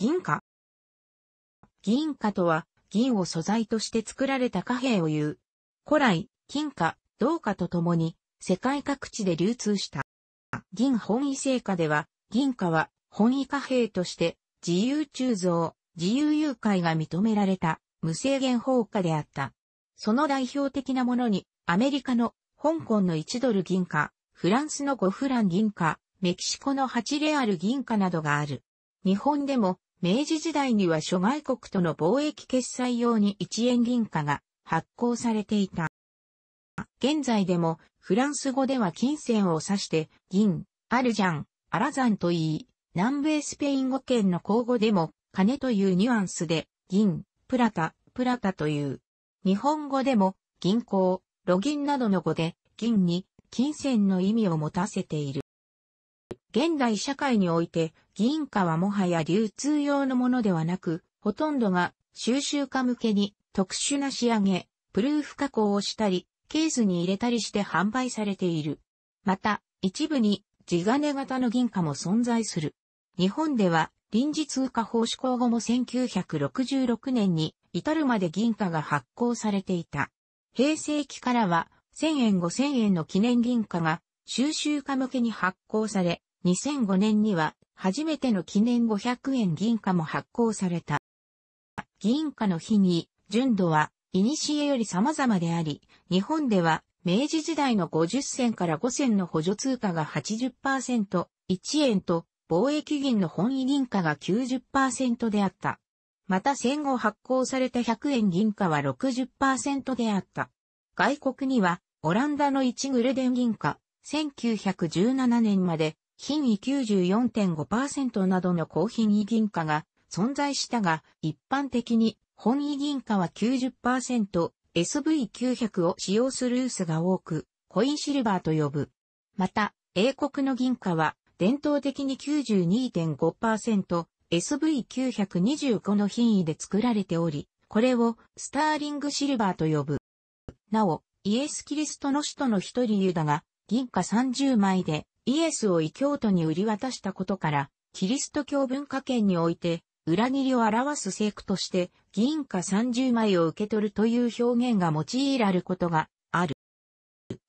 銀貨。銀貨とは、銀を素材として作られた貨幣を言う。古来、金貨、銅貨とともに、世界各地で流通した。銀本位成貨では、銀貨は本位貨幣として、自由鋳造、自由誘拐が認められた、無制限法貨であった。その代表的なものに、アメリカの香港の1ドル銀貨、フランスの5フラン銀貨、メキシコの8レアル銀貨などがある。日本でも明治時代には諸外国との貿易決済用に1円銀貨が発行されていた。現在でもフランス語では金銭を指して銀、アルジャン、アラザンと言い、南米スペイン語圏の口語でも金というニュアンスで銀、プラタ、プラタという。日本語でも銀行、ロギンなどの語で銀に金銭の意味を持たせている。現代社会において、銀貨はもはや流通用のものではなく、ほとんどが収集家向けに特殊な仕上げ、プルーフ加工をしたり、ケースに入れたりして販売されている。また、一部に地金型の銀貨も存在する。日本では、臨時通貨法施行後も1966年に至るまで銀貨が発行されていた。平成期からは、1000円5000円の記念銀貨が収集家向けに発行され、2005年には初めての記念500円銀貨も発行された。銀貨の日に、純度は、古より様々であり、日本では、明治時代の50銭から5銭の補助通貨が80%、1円と、貿易銀の本位銀貨が90%であった。また戦後発行された100円銀貨は60%であった。外国には、オランダの1グルデン銀貨、1917年まで品位94.5%などの高品位銀貨が存在したが、一般的に本位銀貨は90%、SV900 を使用するウースが多く、コインシルバーと呼ぶ。また、英国の銀貨は伝統的に92.5%、SV925 の品位で作られており、これをスターリングシルバーと呼ぶ。なお、イエス・キリストの使徒の一人ユダが銀貨30枚でイエスを異教徒に売り渡したことから、キリスト教文化圏において、裏切りを表す聖句として、銀貨30枚を受け取るという表現が用いられることがある。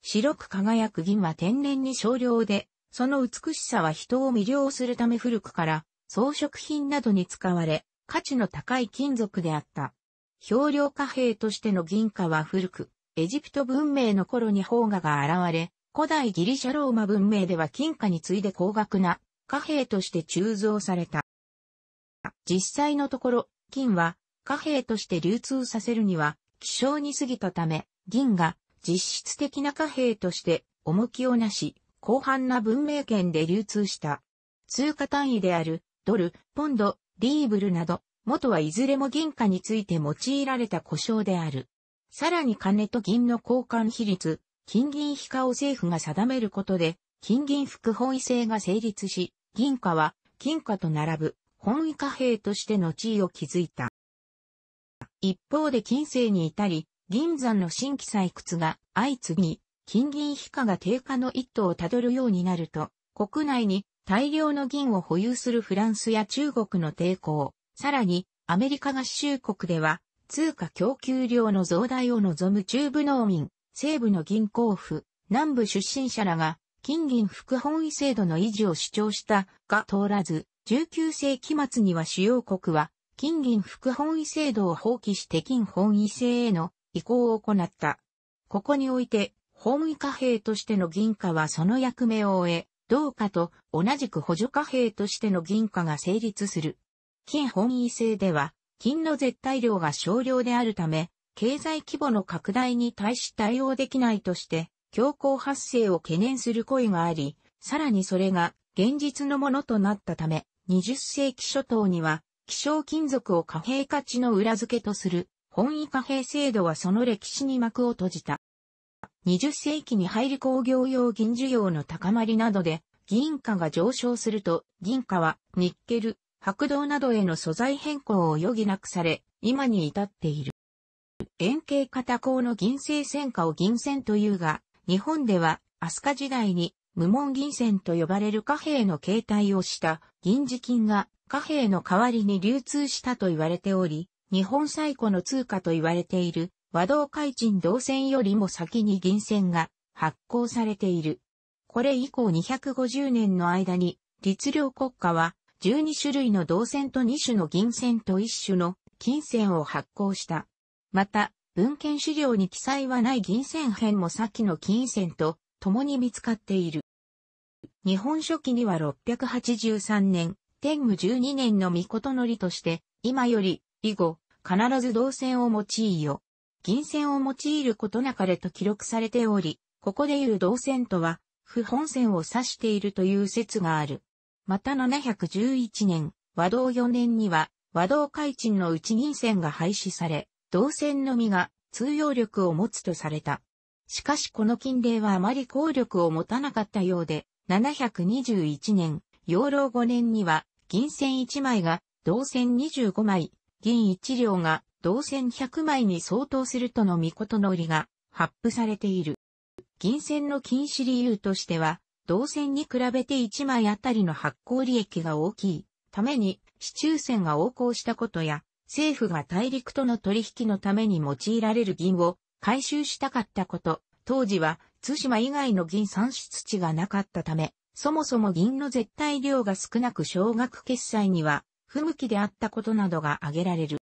白く輝く銀は天然に少量で、その美しさは人を魅了するため古くから、装飾品などに使われ、価値の高い金属であった。漂量貨幣としての銀貨は古く、エジプト文明の頃に邦画が現れ、古代ギリシャローマ文明では金貨に次いで高額な貨幣として鋳造された。実際のところ、金は貨幣として流通させるには希少に過ぎたため、銀が実質的な貨幣として重きをなし、広範な文明圏で流通した。通貨単位であるドル、ポンド、リーブルなど、元はいずれも銀貨について用いられた故障である。さらに金と銀の交換比率、金銀非貨を政府が定めることで、金銀副本位制が成立し、銀貨は金貨と並ぶ本位貨幣としての地位を築いた。一方で近世に至り、銀山の新規採掘が相次ぎ、金銀非貨が低下の一途をたどるようになると、国内に大量の銀を保有するフランスや中国の抵抗、さらにアメリカ合衆国では通貨供給量の増大を望む中部農民、西部の銀行府、南部出身者らが、金銀副本位制度の維持を主張したが通らず、19世紀末には主要国は、金銀副本位制度を放棄して金本位制への移行を行った。ここにおいて、本位貨幣としての銀貨はその役目を終え、同貨と同じく補助貨幣としての銀貨が成立する。金本位制では、金の絶対量が少量であるため、経済規模の拡大に対し対応できないとして、強行発生を懸念する声があり、さらにそれが現実のものとなったため、20世紀初頭には、希少金属を貨幣価値の裏付けとする本位貨幣制度はその歴史に幕を閉じた。20世紀に入り工業用銀需要の高まりなどで、銀貨が上昇すると、銀貨はニッケル、白銅などへの素材変更を余儀なくされ、今に至っている。円形型鋼の銀製戦果を銀線というが、日本では、飛鳥時代に、無門銀線と呼ばれる貨幣の形態をした銀次金が貨幣の代わりに流通したと言われており、日本最古の通貨と言われている和道海鎮銅線よりも先に銀線が発行されている。これ以降250年の間に、律令国家は12種類の銅線と2種の銀線と1種の金線を発行した。また、文献資料に記載はない銀線片も先の金線と共に見つかっている。日本書紀には683年、天武12年の御事のりとして、今より、以後、必ず銅線を用いよ。銀線を用いることなかれと記録されており、ここでいう銅線とは、不本線を指しているという説がある。また711年、和道4年には、和道開鎮の内ち銀線が廃止され、銅線のみが通用力を持つとされた。しかしこの金令はあまり効力を持たなかったようで、721年、養老5年には、銀線1枚が銅線25枚、銀1両が銅線100枚に相当するとの見事の折が発布されている。銀線の禁止理由としては、銅線に比べて1枚あたりの発行利益が大きいために、市中線が横行したことや、政府が大陸との取引のために用いられる銀を回収したかったこと、当時は対馬以外の銀産出地がなかったため、そもそも銀の絶対量が少なく少額決済には不向きであったことなどが挙げられる。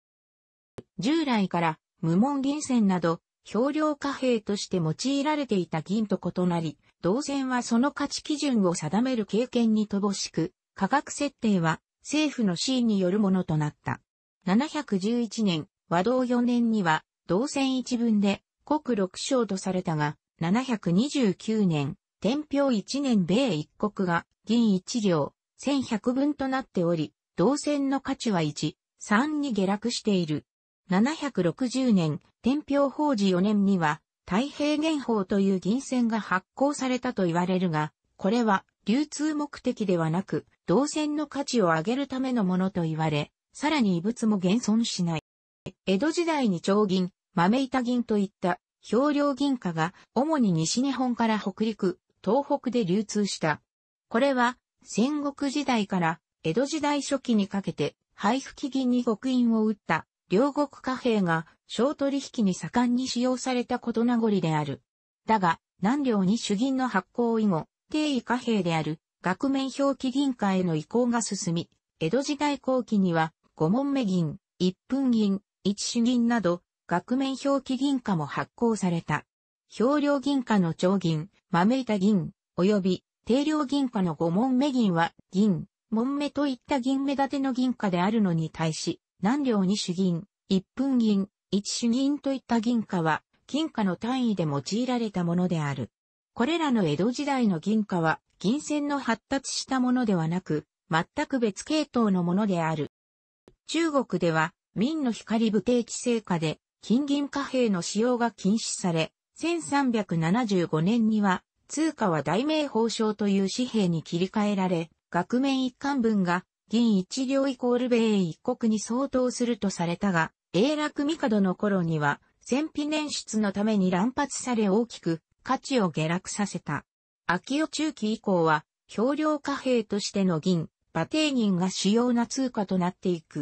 従来から無門銀線など表量貨幣として用いられていた銀と異なり、銅線はその価値基準を定める経験に乏しく、価格設定は政府のーンによるものとなった。711年、和道4年には、同戦一文で、国六章とされたが、729年、天平一年米一国が、銀一両、1100分となっており、同戦の価値は1、3に下落している。760年、天平法事4年には、太平元法という銀線が発行されたと言われるが、これは流通目的ではなく、銅線の価値を上げるためのものと言われ、さらに異物も現存しない。江戸時代に長銀、豆板銀といった氷量銀貨が主に西日本から北陸、東北で流通した。これは戦国時代から江戸時代初期にかけて配布期銀に極印を打った両国貨幣が小取引に盛んに使用されたこと名残である。だが、南領に主銀の発行以後、定位貨幣である額面表記銀貨への移行が進み、江戸時代後期には5問目銀、1分銀、1種銀など、額面表記銀貨も発行された。表量銀貨の長銀、豆板銀、及び定量銀貨の5問目銀は、銀、門目といった銀目立ての銀貨であるのに対し、何両二主銀、1分銀、1主銀といった銀貨は、金貨の単位で用いられたものである。これらの江戸時代の銀貨は、銀線の発達したものではなく、全く別系統のものである。中国では、明の光武定期成果で、金銀貨幣の使用が禁止され、1375年には、通貨は大名宝商という紙幣に切り替えられ、額面一貫分が、銀一両イコール米一国に相当するとされたが、永楽帝の頃には、戦費年出のために乱発され大きく、価値を下落させた。秋代中期以降は、氷量貨幣としての銀、馬蹄銀が主要な通貨となっていく。